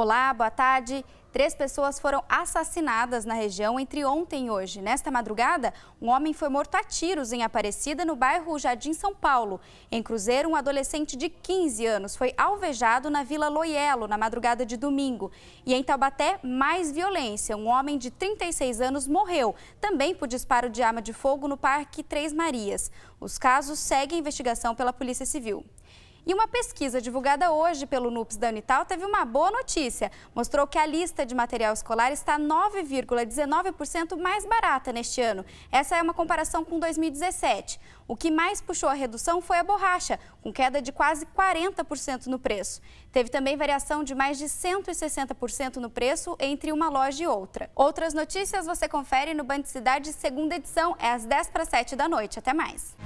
Olá, boa tarde. Três pessoas foram assassinadas na região entre ontem e hoje. Nesta madrugada, um homem foi morto a tiros em Aparecida, no bairro Jardim São Paulo. Em Cruzeiro, um adolescente de 15 anos foi alvejado na Vila Loielo, na madrugada de domingo. E em Taubaté, mais violência. Um homem de 36 anos morreu, também por disparo de arma de fogo no Parque Três Marias. Os casos seguem investigação pela Polícia Civil. E uma pesquisa divulgada hoje pelo NUPS da Unital teve uma boa notícia. Mostrou que a lista de material escolar está 9,19% mais barata neste ano. Essa é uma comparação com 2017. O que mais puxou a redução foi a borracha, com queda de quase 40% no preço. Teve também variação de mais de 160% no preço entre uma loja e outra. Outras notícias você confere no Band Cidade, segunda edição, é às 10 para 7 da noite. Até mais!